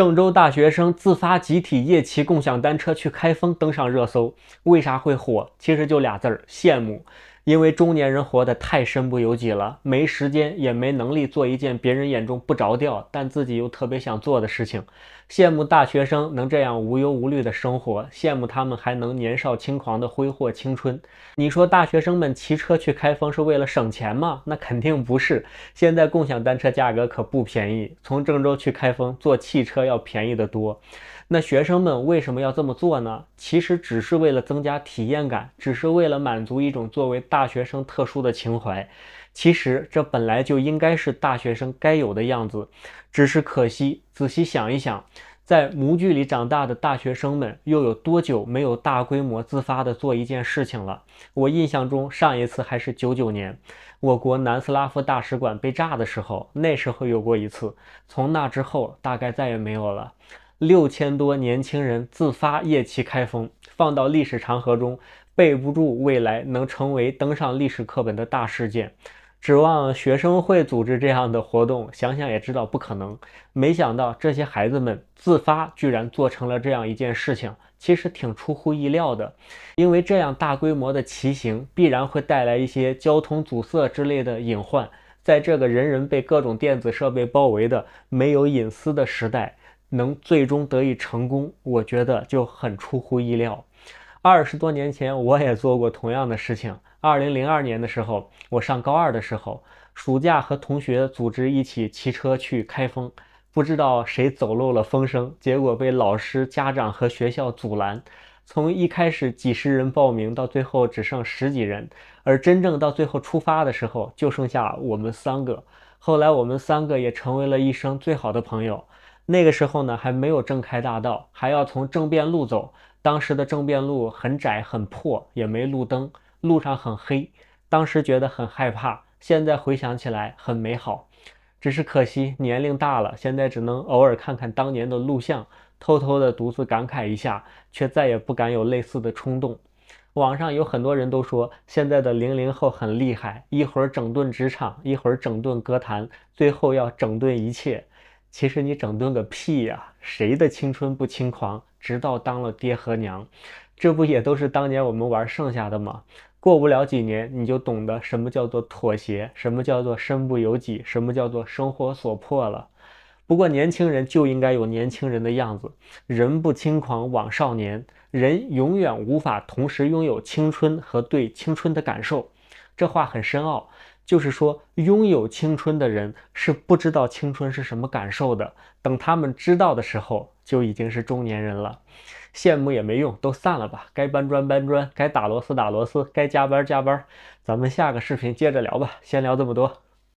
郑州大学生自发集体夜骑共享单车去开封，登上热搜。为啥会火？其实就俩字儿：羡慕。因为中年人活得太身不由己了，没时间也没能力做一件别人眼中不着调，但自己又特别想做的事情。羡慕大学生能这样无忧无虑的生活，羡慕他们还能年少轻狂的挥霍青春。你说大学生们骑车去开封是为了省钱吗？那肯定不是。现在共享单车价格可不便宜，从郑州去开封坐汽车要便宜得多。那学生们为什么要这么做呢？其实只是为了增加体验感，只是为了满足一种作为大学生特殊的情怀。其实这本来就应该是大学生该有的样子，只是可惜。仔细想一想，在模具里长大的大学生们，又有多久没有大规模自发的做一件事情了？我印象中，上一次还是九九年，我国南斯拉夫大使馆被炸的时候，那时候有过一次。从那之后，大概再也没有了。六千多年轻人自发夜骑开封，放到历史长河中，背不住未来能成为登上历史课本的大事件。指望学生会组织这样的活动，想想也知道不可能。没想到这些孩子们自发居然做成了这样一件事情，其实挺出乎意料的。因为这样大规模的骑行必然会带来一些交通阻塞之类的隐患，在这个人人被各种电子设备包围的没有隐私的时代。能最终得以成功，我觉得就很出乎意料。二十多年前，我也做过同样的事情。二零零二年的时候，我上高二的时候，暑假和同学组织一起骑车去开封。不知道谁走漏了风声，结果被老师、家长和学校阻拦。从一开始几十人报名，到最后只剩十几人，而真正到最后出发的时候，就剩下我们三个。后来我们三个也成为了一生最好的朋友。那个时候呢，还没有正开大道，还要从政变路走。当时的政变路很窄、很破，也没路灯，路上很黑。当时觉得很害怕，现在回想起来很美好。只是可惜年龄大了，现在只能偶尔看看当年的录像，偷偷的独自感慨一下，却再也不敢有类似的冲动。网上有很多人都说，现在的零零后很厉害，一会儿整顿职场，一会儿整顿歌坛，最后要整顿一切。其实你整顿个屁呀！谁的青春不轻狂？直到当了爹和娘，这不也都是当年我们玩剩下的吗？过不了几年，你就懂得什么叫做妥协，什么叫做身不由己，什么叫做生活所迫了。不过年轻人就应该有年轻人的样子，人不轻狂枉少年。人永远无法同时拥有青春和对青春的感受，这话很深奥。就是说，拥有青春的人是不知道青春是什么感受的。等他们知道的时候，就已经是中年人了。羡慕也没用，都散了吧。该搬砖搬砖，该打螺丝打螺丝，该加班加班。咱们下个视频接着聊吧。先聊这么多。